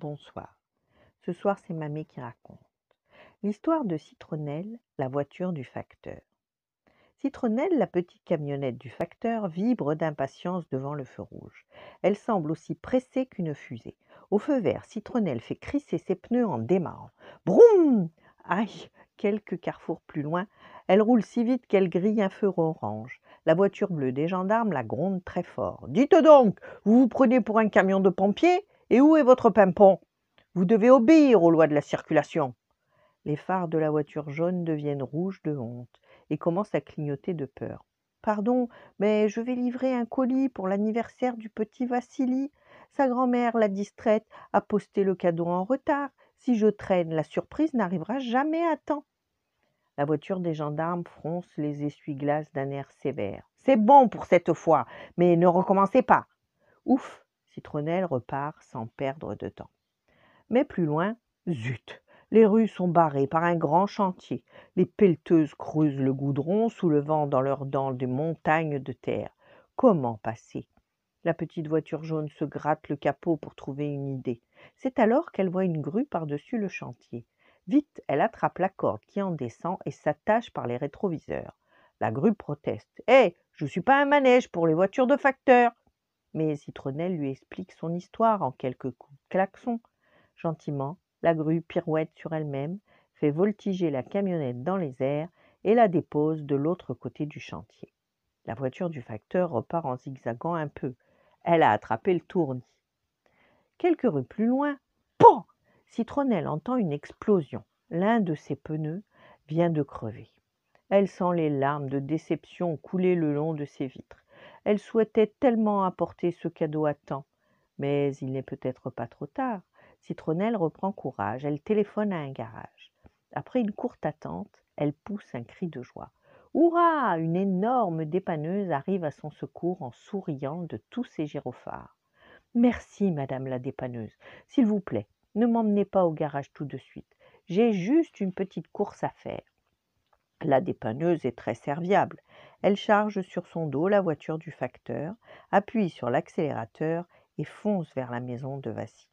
Bonsoir. Ce soir, c'est mamie qui raconte. L'histoire de Citronnelle, la voiture du facteur. Citronnelle, la petite camionnette du facteur, vibre d'impatience devant le feu rouge. Elle semble aussi pressée qu'une fusée. Au feu vert, Citronnelle fait crisser ses pneus en démarrant. Broum Aïe Quelques carrefours plus loin, elle roule si vite qu'elle grille un feu orange. La voiture bleue des gendarmes la gronde très fort. Dites donc, vous vous prenez pour un camion de pompiers et où est votre pimpon Vous devez obéir aux lois de la circulation. Les phares de la voiture jaune deviennent rouges de honte et commencent à clignoter de peur. Pardon, mais je vais livrer un colis pour l'anniversaire du petit Vassili. Sa grand-mère, la distraite, a posté le cadeau en retard. Si je traîne, la surprise n'arrivera jamais à temps. La voiture des gendarmes fronce les essuie-glaces d'un air sévère. C'est bon pour cette fois, mais ne recommencez pas. Ouf, Citronnelle repart sans perdre de temps. Mais plus loin, zut, les rues sont barrées par un grand chantier. Les pelleteuses creusent le goudron, soulevant dans leurs dents des montagnes de terre. Comment passer La petite voiture jaune se gratte le capot pour trouver une idée. C'est alors qu'elle voit une grue par-dessus le chantier. Vite, elle attrape la corde qui en descend et s'attache par les rétroviseurs. La grue proteste. Hé, eh, je ne suis pas un manège pour les voitures de facteurs mais Citronnelle lui explique son histoire en quelques coups de klaxon. Gentiment, la grue pirouette sur elle-même, fait voltiger la camionnette dans les airs et la dépose de l'autre côté du chantier. La voiture du facteur repart en zigzagant un peu. Elle a attrapé le tournis. Quelques rues plus loin, PON Citronnelle entend une explosion. L'un de ses pneus vient de crever. Elle sent les larmes de déception couler le long de ses vitres elle souhaitait tellement apporter ce cadeau à temps. Mais il n'est peut-être pas trop tard. Citronnelle reprend courage, elle téléphone à un garage. Après une courte attente, elle pousse un cri de joie. Hurrah Une énorme dépanneuse arrive à son secours en souriant de tous ses gyrophares. Merci, madame la dépanneuse. S'il vous plaît, ne m'emmenez pas au garage tout de suite. J'ai juste une petite course à faire. La dépanneuse est très serviable. Elle charge sur son dos la voiture du facteur, appuie sur l'accélérateur et fonce vers la maison de Vassili.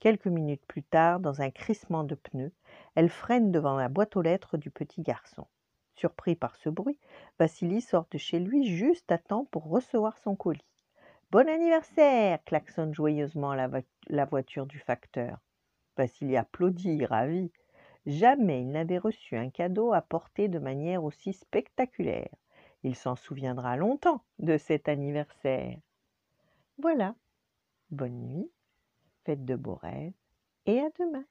Quelques minutes plus tard, dans un crissement de pneus, elle freine devant la boîte aux lettres du petit garçon. Surpris par ce bruit, Vassili sort de chez lui juste à temps pour recevoir son colis. Bon anniversaire klaxonne joyeusement la, voiture du facteur. Vassili applaudit, ravi. Jamais il n'avait reçu un cadeau apporté de manière aussi spectaculaire. Il s'en souviendra longtemps de cet anniversaire. Voilà. Bonne nuit, faites de beaux rêves et à demain.